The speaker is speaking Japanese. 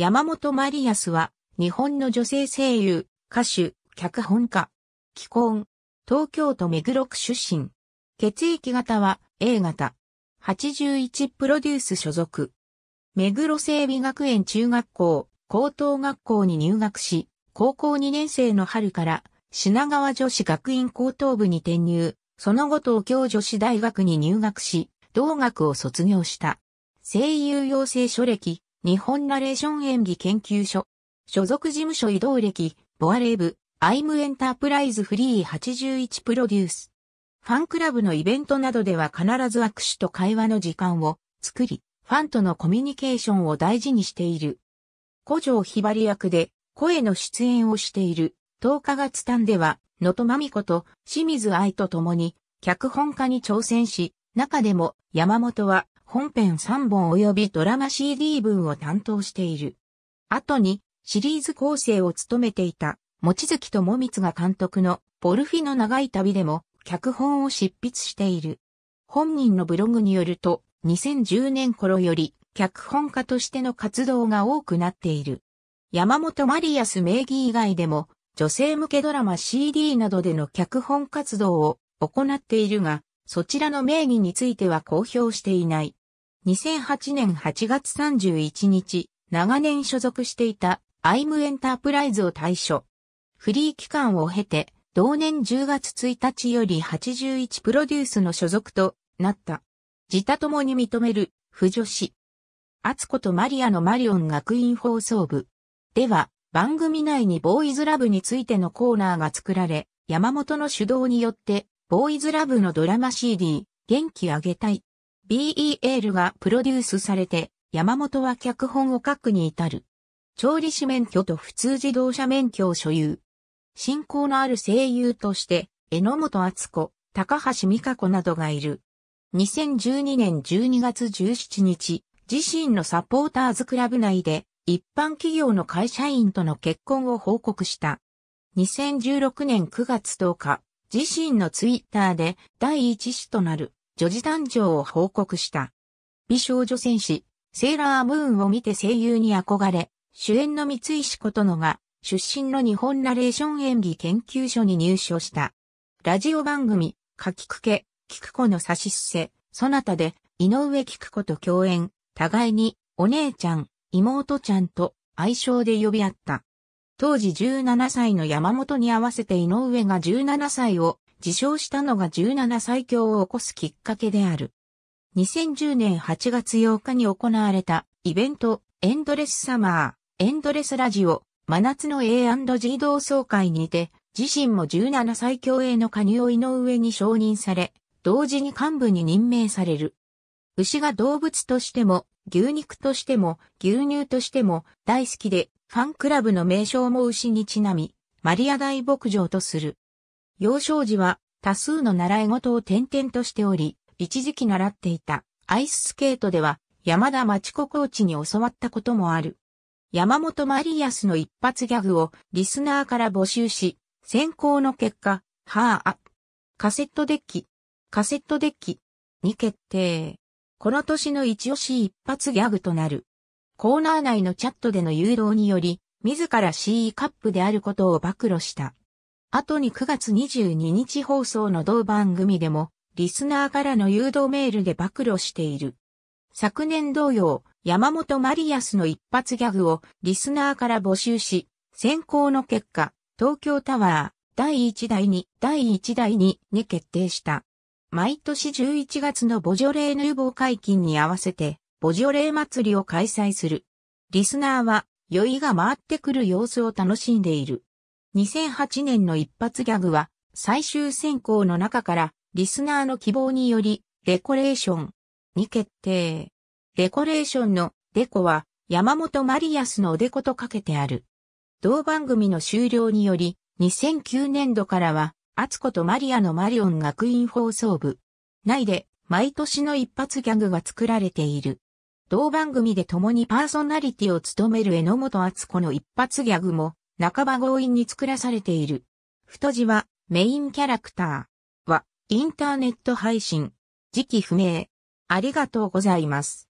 山本マリアスは、日本の女性声優、歌手、脚本家。既婚。東京都目黒区出身。血液型は A 型。81プロデュース所属。目黒整備学園中学校、高等学校に入学し、高校2年生の春から品川女子学院高等部に転入、その後東京女子大学に入学し、同学を卒業した。声優養成所歴日本ナレーション演技研究所。所属事務所移動歴、ボアレーブ、アイムエンタープライズフリー81プロデュース。ファンクラブのイベントなどでは必ず握手と会話の時間を作り、ファンとのコミュニケーションを大事にしている。古城ひばり役で声の出演をしている、10日月短では、野戸真美子と清水愛と共に、脚本家に挑戦し、中でも山本は本編3本及びドラマ CD 分を担当している。後に、シリーズ構成を務めていた、望月智光が監督の、ポルフィの長い旅でも、脚本を執筆している。本人のブログによると、2010年頃より、脚本家としての活動が多くなっている。山本マリアス名義以外でも、女性向けドラマ CD などでの脚本活動を行っているが、そちらの名義については公表していない。2008年8月31日、長年所属していたアイムエンタープライズを退所。フリー期間を経て、同年10月1日より81プロデュースの所属となった。自他共に認める、不女子。ツ子とマリアのマリオン学院放送部。では、番組内にボーイズラブについてのコーナーが作られ、山本の主導によって、ボーイズラブのドラマ CD、元気あげたい。B.E. l がプロデュースされて、山本は脚本を書くに至る。調理師免許と普通自動車免許を所有。信仰のある声優として、榎本敦子、高橋美香子などがいる。2012年12月17日、自身のサポーターズクラブ内で、一般企業の会社員との結婚を報告した。2016年9月10日、自身のツイッターで第一子となる女児誕生を報告した。美少女戦士、セーラームーンを見て声優に憧れ、主演の三石琴乃が、出身の日本ナレーション演技研究所に入所した。ラジオ番組、書きくけ、聞く子の差し捨せ、そなたで、井上聞く子と共演、互いに、お姉ちゃん、妹ちゃんと、愛称で呼び合った。当時17歳の山本に合わせて井上が17歳を受賞したのが17最強を起こすきっかけである。2010年8月8日に行われたイベントエンドレスサマー、エンドレスラジオ、真夏の A&G 同窓会にて、自身も17最強への加入を井上に承認され、同時に幹部に任命される。牛が動物としても、牛肉としても、牛乳としても大好きで、ファンクラブの名称も牛にちなみ、マリア大牧場とする。幼少時は多数の習い事を転々としており、一時期習っていたアイススケートでは山田町子コーチに教わったこともある。山本マリアスの一発ギャグをリスナーから募集し、選考の結果、はあ、カセットデッキ、カセットデッキに決定。この年の一押し一発ギャグとなる。コーナー内のチャットでの誘導により、自ら CE カップであることを暴露した。後に9月22日放送の同番組でも、リスナーからの誘導メールで暴露している。昨年同様、山本マリアスの一発ギャグをリスナーから募集し、選考の結果、東京タワー第1代に第1代にに決定した。毎年11月のボジョレーヌーボー解禁に合わせて、ボジョレー祭りを開催する。リスナーは、酔いが回ってくる様子を楽しんでいる。2008年の一発ギャグは、最終選考の中から、リスナーの希望により、デコレーションに決定。デコレーションのデコは、山本マリアスのおでことかけてある。同番組の終了により、2009年度からは、アツコとマリアのマリオン学院放送部内で毎年の一発ギャグが作られている。同番組で共にパーソナリティを務める榎本敦子の一発ギャグも半ば強引に作らされている。太字は、メインキャラクターは、インターネット配信、時期不明。ありがとうございます。